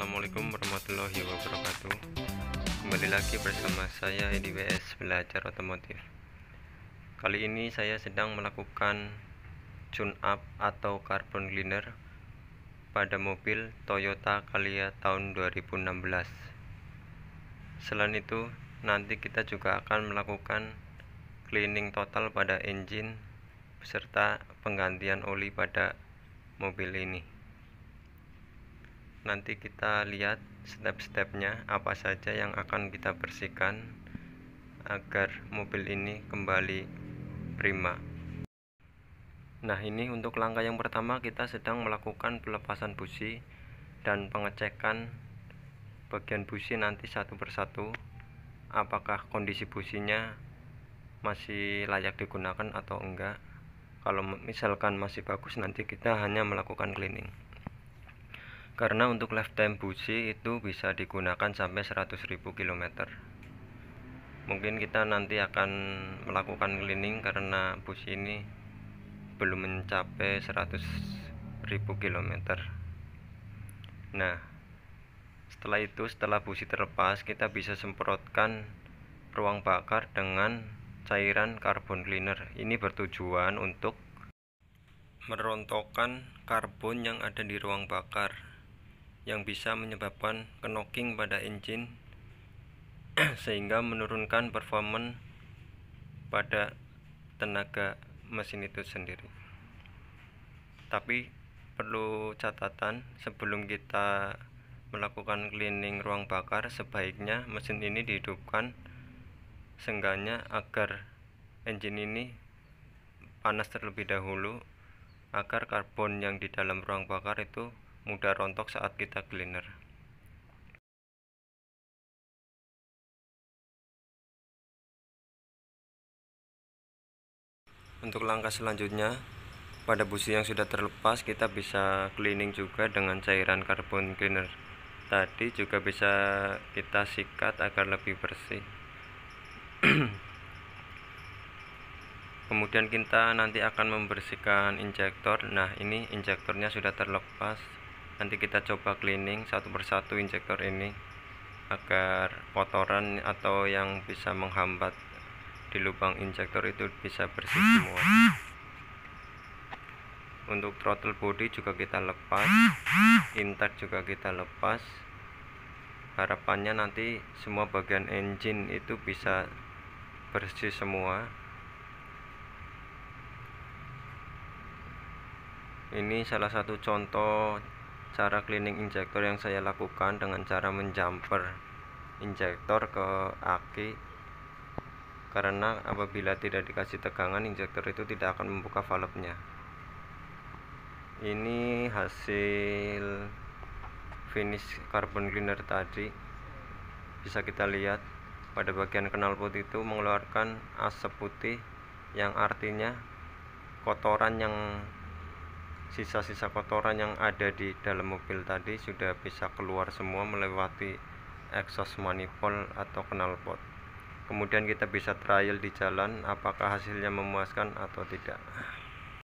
Assalamualaikum warahmatullahi wabarakatuh Kembali lagi bersama saya di WS Belajar Otomotif Kali ini saya sedang melakukan tune up atau carbon cleaner pada mobil Toyota Calya tahun 2016 Selain itu nanti kita juga akan melakukan cleaning total pada engine beserta penggantian oli pada mobil ini nanti kita lihat step-stepnya apa saja yang akan kita bersihkan agar mobil ini kembali prima nah ini untuk langkah yang pertama kita sedang melakukan pelepasan busi dan pengecekan bagian busi nanti satu persatu apakah kondisi businya masih layak digunakan atau enggak kalau misalkan masih bagus nanti kita hanya melakukan cleaning karena untuk lifetime busi itu bisa digunakan sampai 100.000 km mungkin kita nanti akan melakukan cleaning karena bus ini belum mencapai 100.000 km nah setelah itu setelah busi terlepas kita bisa semprotkan ruang bakar dengan cairan carbon cleaner ini bertujuan untuk merontokkan karbon yang ada di ruang bakar yang bisa menyebabkan knocking pada engine sehingga menurunkan performa pada tenaga mesin itu sendiri tapi perlu catatan sebelum kita melakukan cleaning ruang bakar sebaiknya mesin ini dihidupkan seenggaknya agar engine ini panas terlebih dahulu agar karbon yang di dalam ruang bakar itu mudah rontok saat kita cleaner. Untuk langkah selanjutnya, pada busi yang sudah terlepas kita bisa cleaning juga dengan cairan karbon cleaner. Tadi juga bisa kita sikat agar lebih bersih. Kemudian kita nanti akan membersihkan injektor. Nah, ini injektornya sudah terlepas nanti kita coba cleaning satu persatu injektor ini agar kotoran atau yang bisa menghambat di lubang injektor itu bisa bersih semua untuk throttle body juga kita lepas intake juga kita lepas harapannya nanti semua bagian engine itu bisa bersih semua ini salah satu contoh cara cleaning injektor yang saya lakukan dengan cara menjumper injektor ke aki karena apabila tidak dikasih tegangan injektor itu tidak akan membuka valve-nya ini hasil finish carbon cleaner tadi bisa kita lihat pada bagian knalpot itu mengeluarkan asap putih yang artinya kotoran yang sisa-sisa kotoran yang ada di dalam mobil tadi sudah bisa keluar semua melewati exhaust manifold atau knalpot kemudian kita bisa trial di jalan apakah hasilnya memuaskan atau tidak